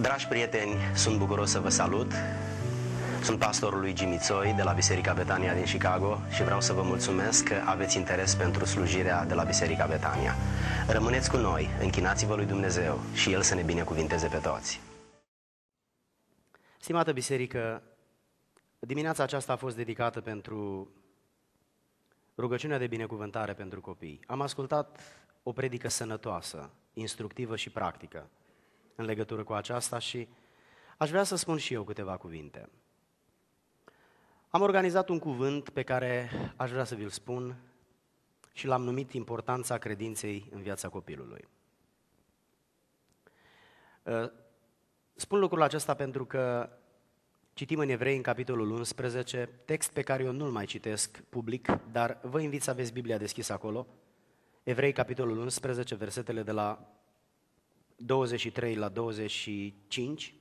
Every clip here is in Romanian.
Dragi prieteni, sunt bucuros să vă salut. Sunt pastorul lui Jimmy Tsoi de la Biserica Betania din Chicago și vreau să vă mulțumesc că aveți interes pentru slujirea de la Biserica Betania. Rămâneți cu noi, închinați-vă lui Dumnezeu și El să ne binecuvinteze pe toți. Stimată biserică, dimineața aceasta a fost dedicată pentru rugăciunea de binecuvântare pentru copii. Am ascultat o predică sănătoasă, instructivă și practică în legătură cu aceasta și aș vrea să spun și eu câteva cuvinte. Am organizat un cuvânt pe care aș vrea să vi-l spun și l-am numit importanța credinței în viața copilului. Ă, spun lucrul acesta pentru că citim în Evrei, în capitolul 11, text pe care eu nu-l mai citesc public, dar vă invit să aveți Biblia deschisă acolo. Evrei, capitolul 11, versetele de la 23 la 25,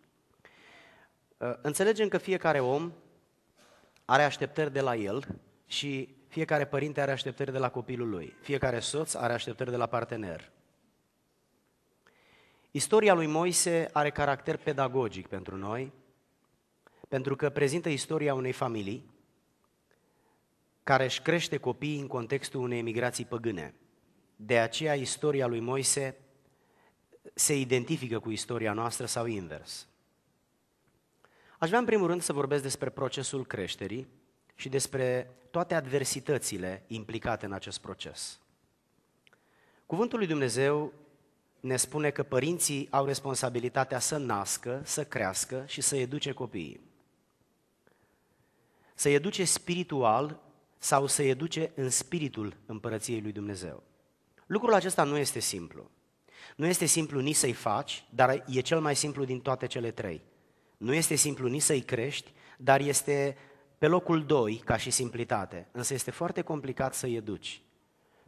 uh, înțelegem că fiecare om are așteptări de la el și fiecare părinte are așteptări de la copilul lui, fiecare soț are așteptări de la partener. Istoria lui Moise are caracter pedagogic pentru noi, pentru că prezintă istoria unei familii care își crește copiii în contextul unei emigrații păgâne. De aceea istoria lui Moise se identifică cu istoria noastră sau invers. Aș vrea în primul rând să vorbesc despre procesul creșterii și despre toate adversitățile implicate în acest proces. Cuvântul lui Dumnezeu ne spune că părinții au responsabilitatea să nască, să crească și să educe copiii. Să educe spiritual sau să educe în spiritul împărăției lui Dumnezeu. Lucrul acesta nu este simplu. Nu este simplu nici să-i faci, dar e cel mai simplu din toate cele trei. Nu este simplu nici să-i crești, dar este pe locul doi, ca și simplitate. Însă este foarte complicat să-i educi.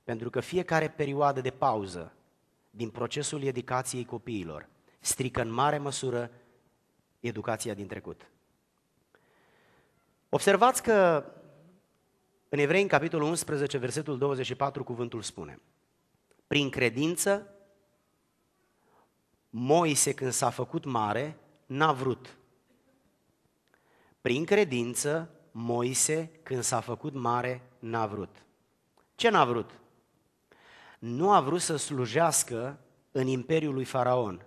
Pentru că fiecare perioadă de pauză din procesul educației copiilor strică în mare măsură educația din trecut. Observați că în Evrei, în capitolul 11, versetul 24, cuvântul spune Prin credință Moise, când s-a făcut mare, n-a vrut. Prin credință, Moise, când s-a făcut mare, n-a vrut. Ce n-a vrut? Nu a vrut să slujească în imperiul lui Faraon.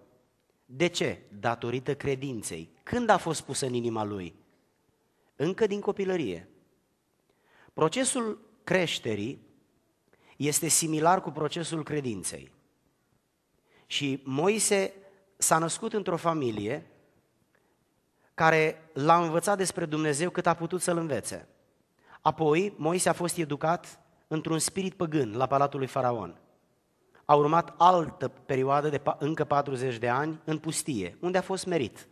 De ce? Datorită credinței. Când a fost pusă în inima lui? Încă din copilărie. Procesul creșterii este similar cu procesul credinței. Și Moise s-a născut într-o familie care l-a învățat despre Dumnezeu cât a putut să-l învețe. Apoi, Moise a fost educat într-un spirit păgân la palatul lui Faraon. A urmat altă perioadă de încă 40 de ani în pustie, unde a fost merit.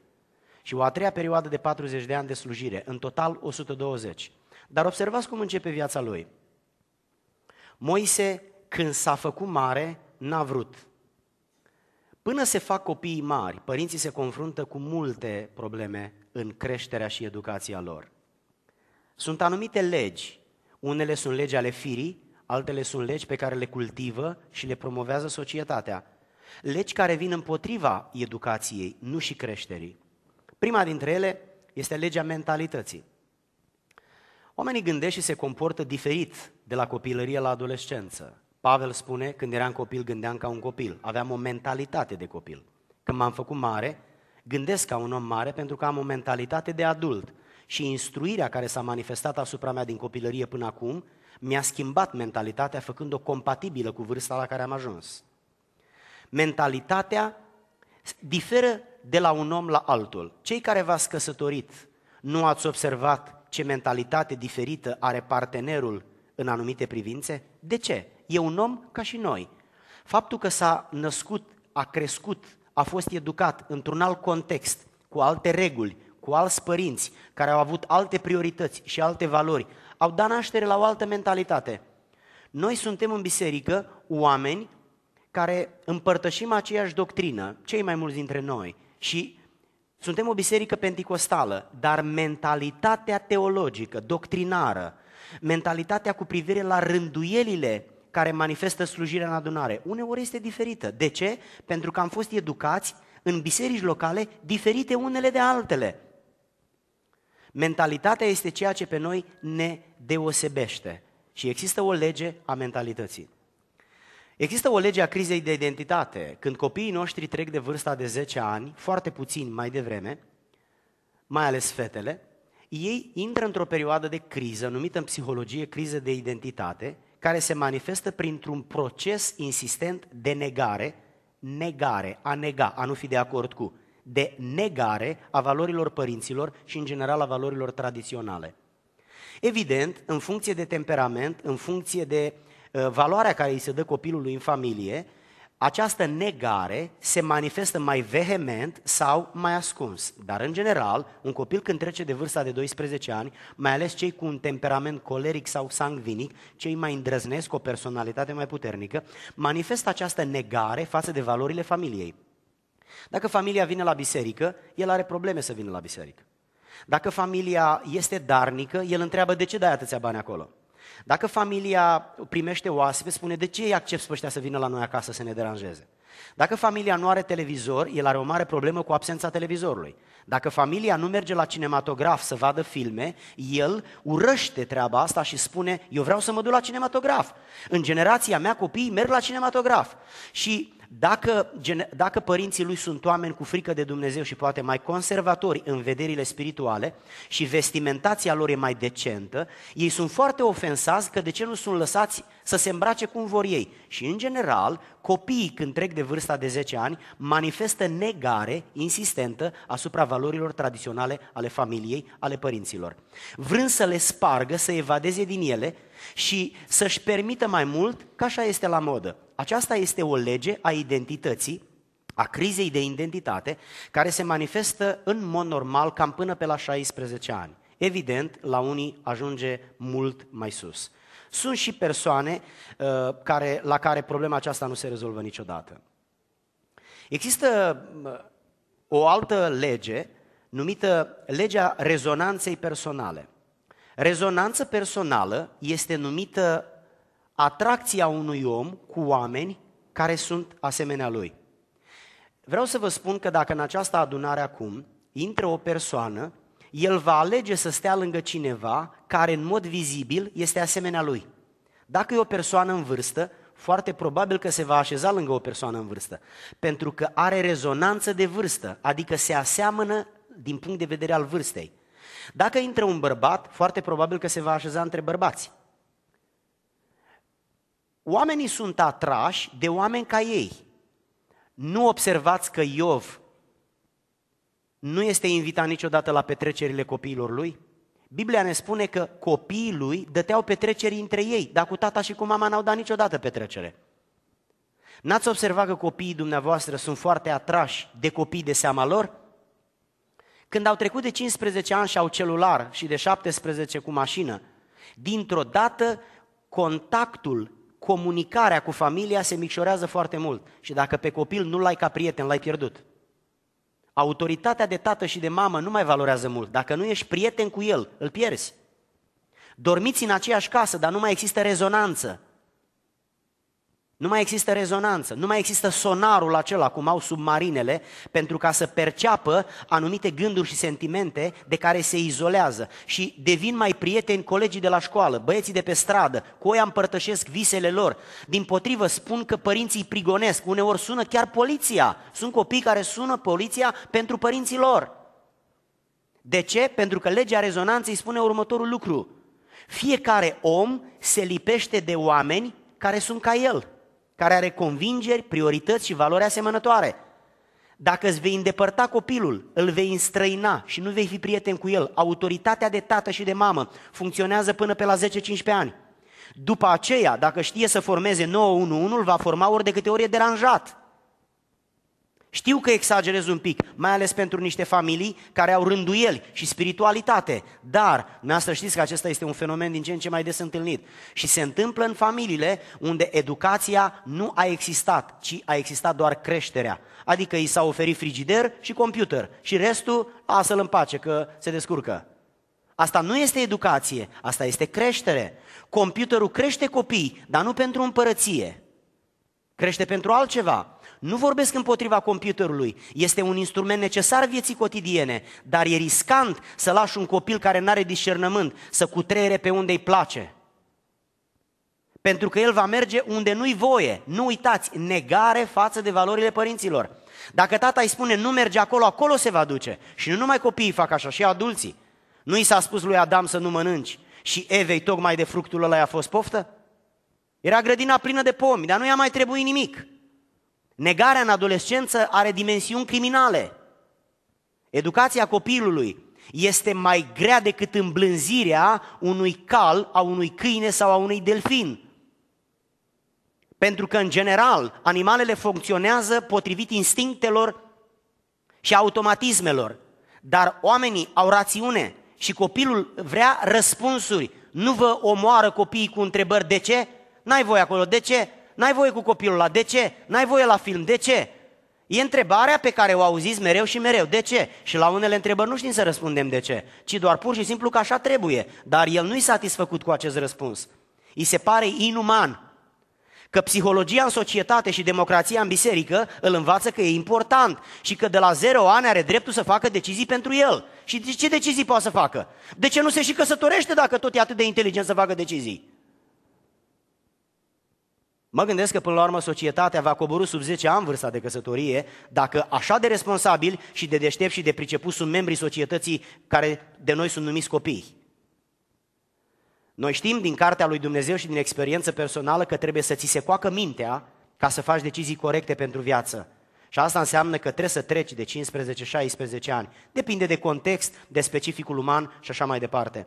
Și o a treia perioadă de 40 de ani de slujire, în total 120. Dar observați cum începe viața lui. Moise, când s-a făcut mare, n-a vrut Până se fac copiii mari, părinții se confruntă cu multe probleme în creșterea și educația lor. Sunt anumite legi. Unele sunt legi ale firii, altele sunt legi pe care le cultivă și le promovează societatea. Legi care vin împotriva educației, nu și creșterii. Prima dintre ele este legea mentalității. Oamenii gândesc și se comportă diferit de la copilărie la adolescență. Pavel spune, când eram copil, gândeam ca un copil. Aveam o mentalitate de copil. Când m-am făcut mare, gândesc ca un om mare pentru că am o mentalitate de adult. Și instruirea care s-a manifestat asupra mea din copilărie până acum mi-a schimbat mentalitatea făcând-o compatibilă cu vârsta la care am ajuns. Mentalitatea diferă de la un om la altul. Cei care v-ați căsătorit nu ați observat ce mentalitate diferită are partenerul în anumite privințe? De ce? E un om ca și noi. Faptul că s-a născut, a crescut, a fost educat într-un alt context, cu alte reguli, cu alți părinți care au avut alte priorități și alte valori, au dat naștere la o altă mentalitate. Noi suntem în biserică oameni care împărtășim aceeași doctrină, cei mai mulți dintre noi, și suntem o biserică penticostală, dar mentalitatea teologică, doctrinară, mentalitatea cu privire la rânduielile care manifestă slujirea în adunare. Uneori este diferită. De ce? Pentru că am fost educați în biserici locale diferite unele de altele. Mentalitatea este ceea ce pe noi ne deosebește. Și există o lege a mentalității. Există o lege a crizei de identitate. Când copiii noștri trec de vârsta de 10 ani, foarte puțin mai devreme, mai ales fetele, ei intră într-o perioadă de criză, numită în psihologie criză de identitate, care se manifestă printr-un proces insistent de negare, negare, a nega, a nu fi de acord cu, de negare a valorilor părinților și în general a valorilor tradiționale. Evident, în funcție de temperament, în funcție de uh, valoarea care îi se dă copilului în familie, această negare se manifestă mai vehement sau mai ascuns. Dar, în general, un copil când trece de vârsta de 12 ani, mai ales cei cu un temperament coleric sau sangvinic, cei mai îndrăznesc, cu o personalitate mai puternică, manifestă această negare față de valorile familiei. Dacă familia vine la biserică, el are probleme să vină la biserică. Dacă familia este darnică, el întreabă de ce dai atâția bani acolo. Dacă familia primește oaspe, spune de ce îi accept pe ăștia să vină la noi acasă să ne deranjeze. Dacă familia nu are televizor, el are o mare problemă cu absența televizorului. Dacă familia nu merge la cinematograf să vadă filme, el urăște treaba asta și spune, eu vreau să mă duc la cinematograf. În generația mea copiii merg la cinematograf. Și dacă, dacă părinții lui sunt oameni cu frică de Dumnezeu și poate mai conservatori în vederile spirituale și vestimentația lor e mai decentă, ei sunt foarte ofensați că de ce nu sunt lăsați să se îmbrace cum vor ei. Și în general, copiii când trec de vârsta de 10 ani manifestă negare insistentă asupra valorilor tradiționale ale familiei, ale părinților. Vrând să le spargă, să evadeze din ele și să-și permită mai mult, că așa este la modă. Aceasta este o lege a identității, a crizei de identitate, care se manifestă în mod normal cam până pe la 16 ani. Evident, la unii ajunge mult mai sus. Sunt și persoane uh, care, la care problema aceasta nu se rezolvă niciodată. Există uh, o altă lege numită legea rezonanței personale. Rezonanță personală este numită atracția unui om cu oameni care sunt asemenea lui. Vreau să vă spun că dacă în această adunare acum intră o persoană, el va alege să stea lângă cineva care în mod vizibil este asemenea lui. Dacă e o persoană în vârstă, foarte probabil că se va așeza lângă o persoană în vârstă, pentru că are rezonanță de vârstă, adică se aseamănă din punct de vedere al vârstei. Dacă intră un bărbat, foarte probabil că se va așeza între bărbați. Oamenii sunt atrași de oameni ca ei. Nu observați că Iov nu este invitat niciodată la petrecerile copiilor lui? Biblia ne spune că copiii lui dăteau petreceri între ei, dar cu tata și cu mama n-au dat niciodată petrecere. N-ați observat că copiii dumneavoastră sunt foarte atrași de copii de seama lor? Când au trecut de 15 ani și au celular și de 17 cu mașină, dintr-o dată contactul comunicarea cu familia se micșorează foarte mult. Și dacă pe copil nu l-ai ca prieten, l-ai pierdut. Autoritatea de tată și de mamă nu mai valorează mult. Dacă nu ești prieten cu el, îl pierzi. Dormiți în aceeași casă, dar nu mai există rezonanță. Nu mai există rezonanță, nu mai există sonarul acela cum au submarinele pentru ca să perceapă anumite gânduri și sentimente de care se izolează și devin mai prieteni colegii de la școală, băieții de pe stradă, cu ei împărtășesc visele lor. Din potrivă spun că părinții prigonesc, uneori sună chiar poliția. Sunt copii care sună poliția pentru părinții lor. De ce? Pentru că legea rezonanței spune următorul lucru. Fiecare om se lipește de oameni care sunt ca el care are convingeri, priorități și valori asemănătoare. Dacă îți vei îndepărta copilul, îl vei înstrăina și nu vei fi prieten cu el, autoritatea de tată și de mamă funcționează până pe la 10-15 ani. După aceea, dacă știe să formeze 9-1-1, îl va forma ori de câte ori e deranjat. Știu că exagerez un pic, mai ales pentru niște familii care au rânduieli și spiritualitate, dar noastră știți că acesta este un fenomen din ce în ce mai des întâlnit. Și se întâmplă în familiile unde educația nu a existat, ci a existat doar creșterea. Adică i s-a oferit frigider și computer și restul să l împace că se descurcă. Asta nu este educație, asta este creștere. Computerul crește copii, dar nu pentru împărăție crește pentru altceva. Nu vorbesc împotriva computerului, este un instrument necesar vieții cotidiene, dar e riscant să lași un copil care nu are discernământ să cutreiere pe unde îi place. Pentru că el va merge unde nu-i voie. Nu uitați, negare față de valorile părinților. Dacă tata îi spune nu merge acolo, acolo se va duce. Și nu numai copiii fac așa, și adulții. Nu i s-a spus lui Adam să nu mănânci și Evei tocmai de fructul ăla a fost poftă? Era grădina plină de pomi, dar nu i-a mai trebuit nimic. Negarea în adolescență are dimensiuni criminale. Educația copilului este mai grea decât îmblânzirea unui cal, a unui câine sau a unui delfin. Pentru că, în general, animalele funcționează potrivit instinctelor și automatismelor. Dar oamenii au rațiune și copilul vrea răspunsuri. Nu vă omoară copiii cu întrebări de ce, N-ai voie acolo. De ce? N-ai voie cu copilul la De ce? N-ai voie la film. De ce? E întrebarea pe care o auziți mereu și mereu. De ce? Și la unele întrebări nu știm să răspundem de ce, ci doar pur și simplu că așa trebuie. Dar el nu-i satisfăcut cu acest răspuns. Îi se pare inuman că psihologia în societate și democrația în biserică îl învață că e important și că de la 0 ani are dreptul să facă decizii pentru el. Și ce decizii poate să facă? De ce nu se și căsătorește dacă tot e atât de inteligent să facă decizii? Mă gândesc că până la urmă societatea va coborâ sub 10 ani vârsta de căsătorie dacă așa de responsabili și de deștepți și de pricepuți sunt membrii societății care de noi sunt numiți copii. Noi știm din cartea lui Dumnezeu și din experiență personală că trebuie să ți se coacă mintea ca să faci decizii corecte pentru viață. Și asta înseamnă că trebuie să treci de 15-16 ani. Depinde de context, de specificul uman și așa mai departe.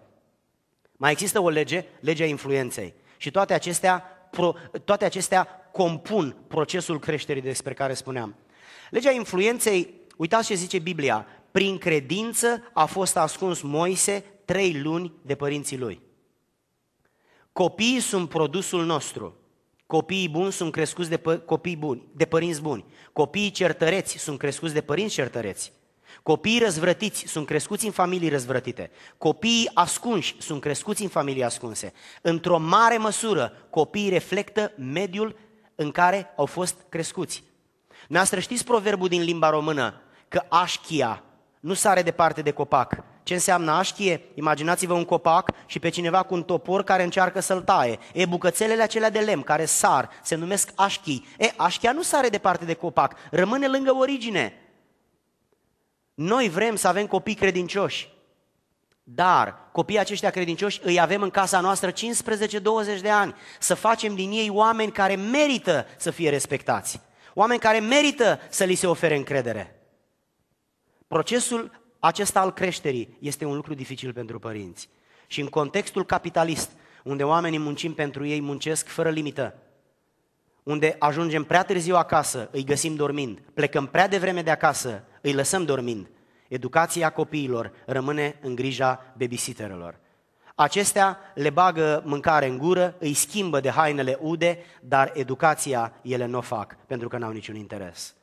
Mai există o lege, legea influenței. Și toate acestea pro, toate acestea compun procesul creșterii despre care spuneam. Legea influenței, uitați ce zice Biblia, prin credință a fost ascuns Moise trei luni de părinții lui. Copiii sunt produsul nostru. Copiii buni sunt crescuți de pă- copii buni, de părinți buni. Copiii certăreți sunt crescuți de părinți certăreți. Copiii răzvrătiți sunt crescuți în familii răzvrătite. Copiii ascunși sunt crescuți în familii ascunse. Într-o mare măsură, copiii reflectă mediul în care au fost crescuți. Noastră știți proverbul din limba română că așchia nu sare departe de copac. Ce înseamnă așchie? Imaginați-vă un copac și pe cineva cu un topor care încearcă să-l taie. E, bucățelele acelea de lemn care sar se numesc așchii. E, așchia nu sare departe de copac, rămâne lângă origine. Noi vrem să avem copii credincioși, dar copiii aceștia credincioși îi avem în casa noastră 15-20 de ani, să facem din ei oameni care merită să fie respectați, oameni care merită să li se ofere încredere. Procesul acesta al creșterii este un lucru dificil pentru părinți. Și în contextul capitalist, unde oamenii muncim pentru ei, muncesc fără limită, unde ajungem prea târziu acasă, îi găsim dormind, plecăm prea devreme de acasă, îi lăsăm dormind. Educația copiilor rămâne în grija babysitterelor. Acestea le bagă mâncare în gură, îi schimbă de hainele ude, dar educația ele nu o fac, pentru că n-au niciun interes.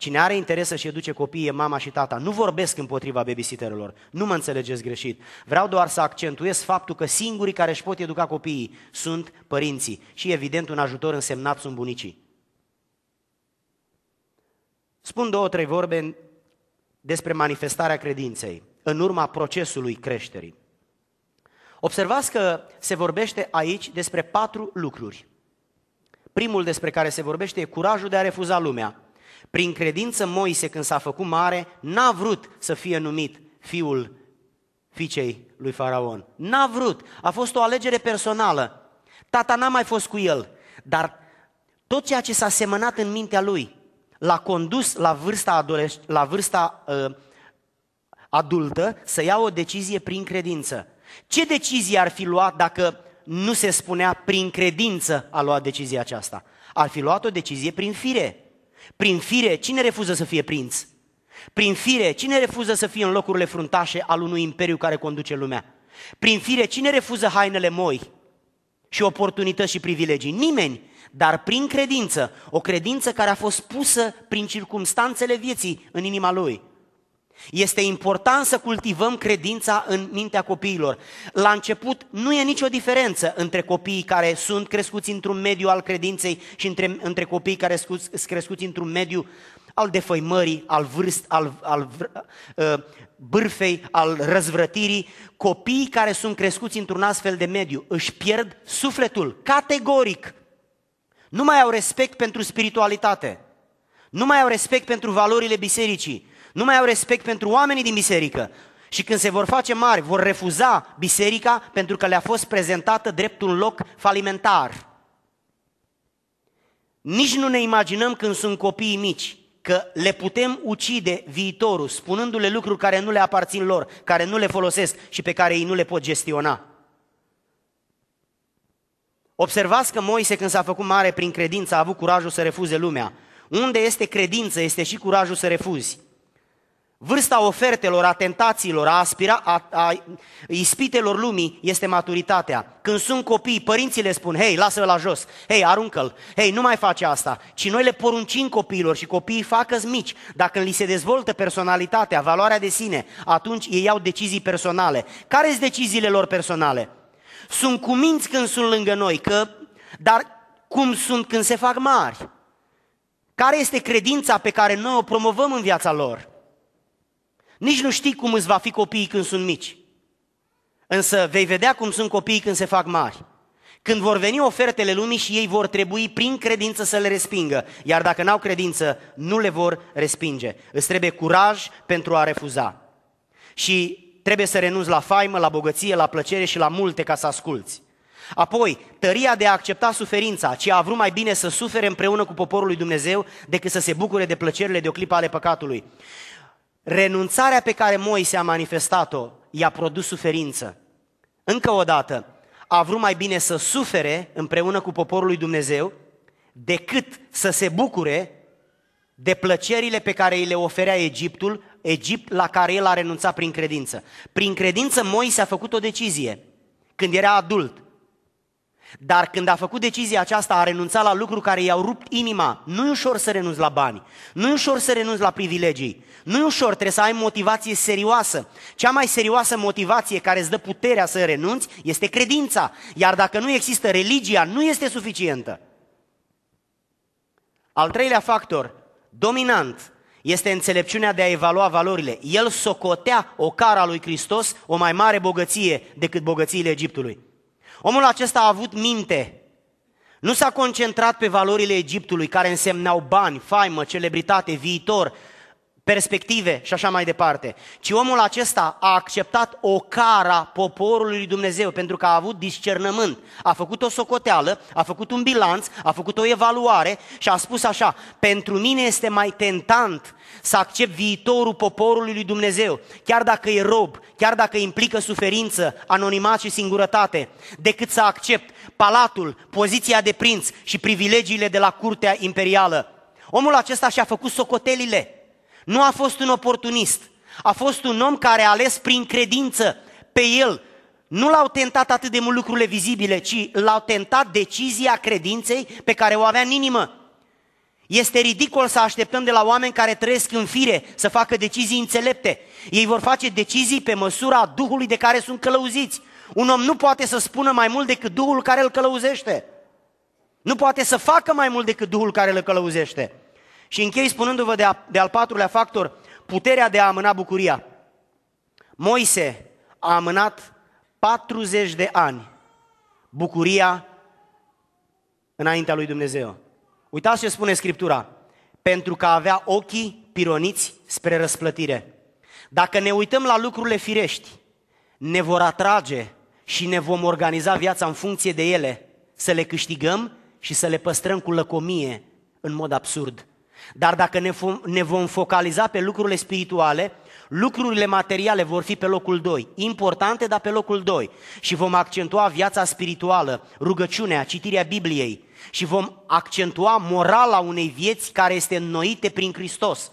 Cine are interes să-și educe copiii e mama și tata. Nu vorbesc împotriva babysitterilor, nu mă înțelegeți greșit. Vreau doar să accentuez faptul că singurii care își pot educa copiii sunt părinții și evident un ajutor însemnat sunt bunicii. Spun două, trei vorbe despre manifestarea credinței în urma procesului creșterii. Observați că se vorbește aici despre patru lucruri. Primul despre care se vorbește e curajul de a refuza lumea. Prin credință Moise, când s-a făcut mare, n-a vrut să fie numit fiul fiicei lui Faraon. N-a vrut. A fost o alegere personală. Tata n-a mai fost cu el, dar tot ceea ce s-a semănat în mintea lui l-a condus la vârsta, adoles- la vârsta uh, adultă să ia o decizie prin credință. Ce decizie ar fi luat dacă nu se spunea prin credință a luat decizia aceasta? Ar fi luat o decizie prin fire. Prin fire, cine refuză să fie prinț? Prin fire, cine refuză să fie în locurile fruntașe al unui imperiu care conduce lumea? Prin fire, cine refuză hainele moi și oportunități și privilegii? Nimeni, dar prin credință, o credință care a fost pusă prin circumstanțele vieții în inima lui – este important să cultivăm credința în mintea copiilor. La început nu e nicio diferență între copiii care sunt crescuți într-un mediu al credinței și între, între copiii care sunt crescuți într-un mediu al defăimării, al vârst, al, al uh, bârfei, al răzvrătirii. Copiii care sunt crescuți într-un astfel de mediu își pierd sufletul categoric. Nu mai au respect pentru spiritualitate. Nu mai au respect pentru valorile bisericii. Nu mai au respect pentru oamenii din biserică. Și când se vor face mari, vor refuza biserica pentru că le-a fost prezentată drept un loc falimentar. Nici nu ne imaginăm când sunt copiii mici că le putem ucide viitorul spunându-le lucruri care nu le aparțin lor, care nu le folosesc și pe care ei nu le pot gestiona. Observați că Moise când s-a făcut mare prin credință a avut curajul să refuze lumea. Unde este credință, este și curajul să refuzi. Vârsta ofertelor, a tentațiilor, a, aspira, a, a ispitelor lumii este maturitatea. Când sunt copii, părinții le spun, hei, lasă-l la jos, hei, aruncă-l, hei, nu mai face asta. Și noi le poruncim copiilor și copiii facă mici. Dacă li se dezvoltă personalitatea, valoarea de sine, atunci ei iau decizii personale. Care sunt deciziile lor personale? Sunt cuminți când sunt lângă noi, că, dar cum sunt când se fac mari? Care este credința pe care noi o promovăm în viața lor? Nici nu știi cum îți va fi copiii când sunt mici. Însă vei vedea cum sunt copiii când se fac mari. Când vor veni ofertele lumii și ei vor trebui prin credință să le respingă, iar dacă n-au credință, nu le vor respinge. Îți trebuie curaj pentru a refuza. Și trebuie să renunți la faimă, la bogăție, la plăcere și la multe ca să asculți. Apoi, tăria de a accepta suferința, ci a vrut mai bine să sufere împreună cu poporul lui Dumnezeu decât să se bucure de plăcerile de o clipă ale păcatului renunțarea pe care Moise a manifestat-o i-a produs suferință. Încă o dată, a vrut mai bine să sufere împreună cu poporul lui Dumnezeu decât să se bucure de plăcerile pe care îi le oferea Egiptul, Egipt la care el a renunțat prin credință. Prin credință Moise a făcut o decizie când era adult dar când a făcut decizia aceasta, a renunțat la lucruri care i-au rupt inima. nu e ușor să renunți la bani, nu e ușor să renunți la privilegii, nu e ușor, trebuie să ai motivație serioasă. Cea mai serioasă motivație care îți dă puterea să renunți este credința. Iar dacă nu există religia, nu este suficientă. Al treilea factor, dominant, este înțelepciunea de a evalua valorile. El socotea o cara lui Hristos o mai mare bogăție decât bogățiile Egiptului. Omul acesta a avut minte. Nu s-a concentrat pe valorile Egiptului, care însemnau bani, faimă, celebritate, viitor, perspective și așa mai departe, ci omul acesta a acceptat o cara poporului lui Dumnezeu pentru că a avut discernământ, a făcut o socoteală, a făcut un bilanț, a făcut o evaluare și a spus așa, pentru mine este mai tentant să accept viitorul poporului lui Dumnezeu, chiar dacă e rob, chiar dacă implică suferință, anonimat și singurătate, decât să accept palatul, poziția de prinț și privilegiile de la curtea imperială. Omul acesta și-a făcut socotelile. Nu a fost un oportunist, a fost un om care a ales prin credință pe el. Nu l-au tentat atât de mult lucrurile vizibile, ci l-au tentat decizia credinței pe care o avea în inimă. Este ridicol să așteptăm de la oameni care trăiesc în fire să facă decizii înțelepte. Ei vor face decizii pe măsura Duhului de care sunt călăuziți. Un om nu poate să spună mai mult decât Duhul care îl călăuzește. Nu poate să facă mai mult decât Duhul care îl călăuzește. Și închei spunându-vă de, a, de al patrulea factor, puterea de a amâna bucuria. Moise a amânat 40 de ani bucuria înaintea lui Dumnezeu. Uitați ce spune Scriptura. Pentru că avea ochii pironiți spre răsplătire. Dacă ne uităm la lucrurile firești, ne vor atrage și ne vom organiza viața în funcție de ele, să le câștigăm și să le păstrăm cu lăcomie în mod absurd. Dar dacă ne, fo- ne vom focaliza pe lucrurile spirituale, lucrurile materiale vor fi pe locul 2. Importante, dar pe locul 2. Și vom accentua viața spirituală, rugăciunea, citirea Bibliei. Și vom accentua morala unei vieți care este înnoite prin Hristos.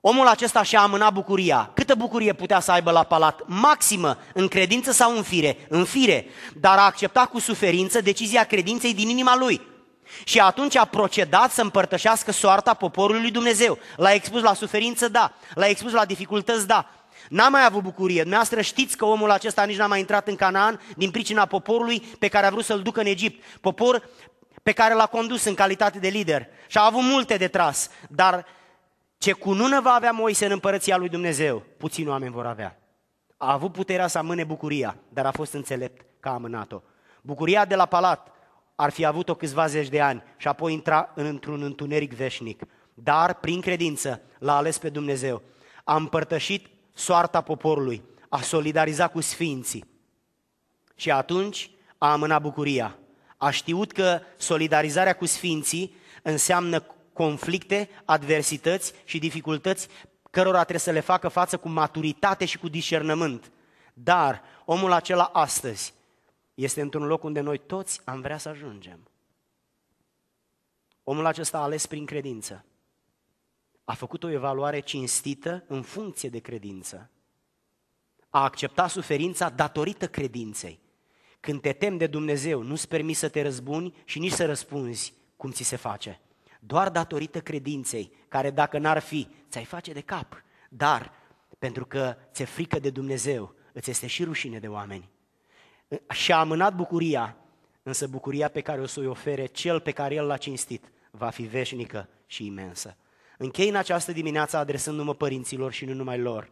Omul acesta și-a amânat bucuria. Câtă bucurie putea să aibă la palat? Maximă, în credință sau în fire? În fire, dar a acceptat cu suferință decizia credinței din inima lui. Și atunci a procedat să împărtășească soarta poporului lui Dumnezeu. L-a expus la suferință, da. L-a expus la dificultăți, da. N-a mai avut bucurie. Dumneavoastră știți că omul acesta nici n-a mai intrat în Canaan din pricina poporului pe care a vrut să-l ducă în Egipt. Popor pe care l-a condus în calitate de lider. Și a avut multe de tras, dar ce cunună va avea Moise în împărăția lui Dumnezeu, puțini oameni vor avea. A avut puterea să amâne bucuria, dar a fost înțelept că a amânat-o. Bucuria de la palat, ar fi avut-o câțiva zeci de ani și apoi intra într-un întuneric veșnic. Dar, prin credință, l-a ales pe Dumnezeu. A împărtășit soarta poporului, a solidarizat cu sfinții. Și atunci a amânat bucuria. A știut că solidarizarea cu sfinții înseamnă conflicte, adversități și dificultăți cărora trebuie să le facă față cu maturitate și cu discernământ. Dar omul acela astăzi este într-un loc unde noi toți am vrea să ajungem. Omul acesta a ales prin credință. A făcut o evaluare cinstită în funcție de credință. A acceptat suferința datorită credinței. Când te temi de Dumnezeu, nu-ți permis să te răzbuni și nici să răspunzi cum ți se face. Doar datorită credinței, care dacă n-ar fi, ți-ai face de cap. Dar, pentru că ți-e frică de Dumnezeu, îți este și rușine de oameni și-a amânat bucuria, însă bucuria pe care o să i ofere cel pe care el l-a cinstit va fi veșnică și imensă. Închei în această dimineață adresându-mă părinților și nu numai lor.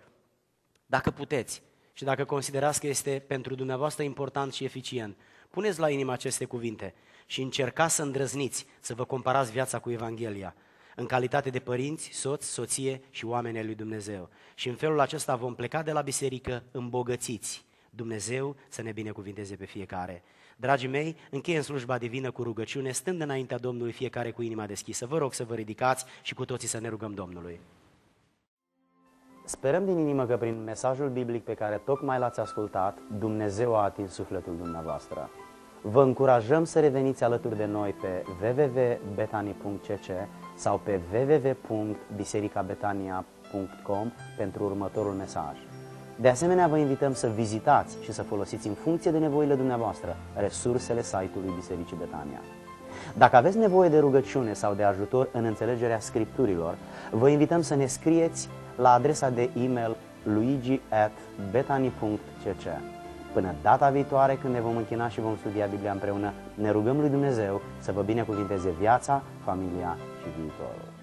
Dacă puteți și dacă considerați că este pentru dumneavoastră important și eficient, puneți la inimă aceste cuvinte și încercați să îndrăzniți, să vă comparați viața cu Evanghelia în calitate de părinți, soți, soție și oameni lui Dumnezeu. Și în felul acesta vom pleca de la biserică îmbogățiți Dumnezeu să ne binecuvinteze pe fiecare. Dragii mei, încheiem slujba divină cu rugăciune, stând înaintea Domnului fiecare cu inima deschisă. Vă rog să vă ridicați și cu toții să ne rugăm Domnului. Sperăm din inimă că prin mesajul biblic pe care tocmai l-ați ascultat, Dumnezeu a atins sufletul dumneavoastră. Vă încurajăm să reveniți alături de noi pe www.betani.cc sau pe www.bisericabetania.com pentru următorul mesaj. De asemenea, vă invităm să vizitați și să folosiți în funcție de nevoile dumneavoastră resursele site-ului Bisericii Betania. Dacă aveți nevoie de rugăciune sau de ajutor în înțelegerea scripturilor, vă invităm să ne scrieți la adresa de e-mail luigi@betani.cc. Până data viitoare, când ne vom închina și vom studia Biblia împreună, ne rugăm lui Dumnezeu să vă binecuvinteze viața, familia și viitorul.